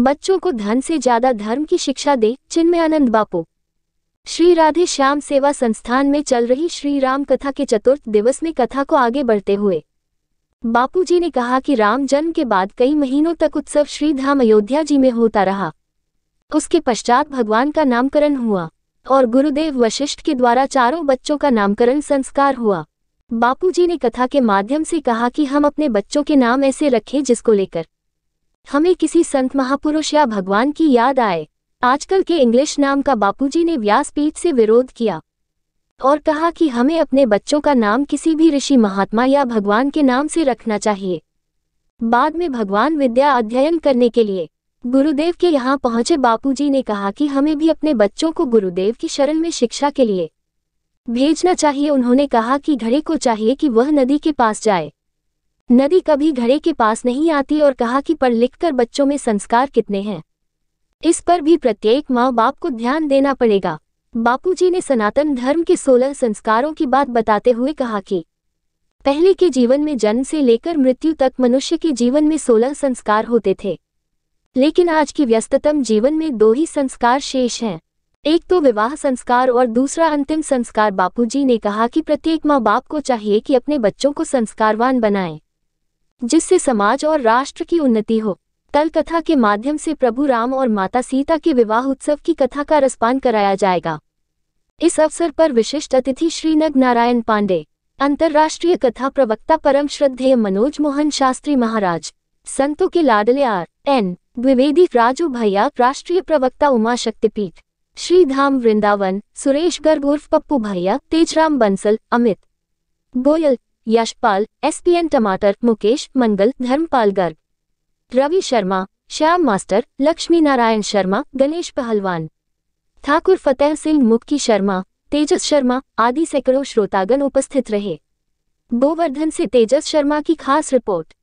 बच्चों को धन से ज्यादा धर्म की शिक्षा दे चिन्मय आनंद बापू श्री राधे श्याम सेवा संस्थान में चल रही श्री राम कथा के चतुर्थ दिवस में कथा को आगे बढ़ते हुए बापूजी ने कहा कि राम जन्म के बाद कई महीनों तक उत्सव श्री धाम अयोध्या जी में होता रहा उसके पश्चात भगवान का नामकरण हुआ और गुरुदेव वशिष्ठ के द्वारा चारों बच्चों का नामकरण संस्कार हुआ बापूजी ने कथा के माध्यम से कहा कि हम अपने बच्चों के नाम ऐसे रखें जिसको लेकर हमें किसी संत महापुरुष या भगवान की याद आए आजकल के इंग्लिश नाम का बापूजी ने व्यासपीठ से विरोध किया और कहा कि हमें अपने बच्चों का नाम किसी भी ऋषि महात्मा या भगवान के नाम से रखना चाहिए बाद में भगवान विद्या अध्ययन करने के लिए गुरुदेव के यहाँ पहुंचे बापूजी ने कहा कि हमें भी अपने बच्चों को गुरुदेव की शरण में शिक्षा के लिए भेजना चाहिए उन्होंने कहा कि घड़े को चाहिए कि वह नदी के पास जाए नदी कभी घड़े के पास नहीं आती और कहा कि पढ़ लिखकर बच्चों में संस्कार कितने हैं इस पर भी प्रत्येक माँ बाप को ध्यान देना पड़ेगा बापूजी ने सनातन धर्म के सोलह संस्कारों की बात बताते हुए कहा कि पहले के जीवन में जन्म से लेकर मृत्यु तक मनुष्य के जीवन में सोलह संस्कार होते थे लेकिन आज के व्यस्ततम जीवन में दो ही संस्कार शेष हैं एक तो विवाह संस्कार और दूसरा अंतिम संस्कार बापूजी ने कहा कि प्रत्येक माँ बाप को चाहिए कि अपने बच्चों को संस्कारवान बनाएं जिससे समाज और राष्ट्र की उन्नति हो तल कथा के माध्यम से प्रभु राम और माता सीता के विवाह उत्सव की कथा का रसपान कराया जाएगा इस अवसर पर विशिष्ट अतिथि श्रीनग नारायण पांडे अंतर्राष्ट्रीय कथा प्रवक्ता परम श्रद्धेय मनोज मोहन शास्त्री महाराज संतों के लाडले आर एन द्विवेदी राजू भैया राष्ट्रीय प्रवक्ता उमा शक्तिपीठ श्री धाम वृंदावन सुरेश गर्ग उर्फ पप्पू भैया तेजराम बंसल अमित गोयल यशपाल एसपीएन टमाटर मुकेश मंगल धर्मपाल गर्ग रवि शर्मा श्याम मास्टर लक्ष्मी नारायण शर्मा गणेश पहलवान ठाकुर फतेह सिंह मुक्की शर्मा तेजस शर्मा आदि सैकड़ों श्रोतागण उपस्थित रहे गोवर्धन से तेजस शर्मा की खास रिपोर्ट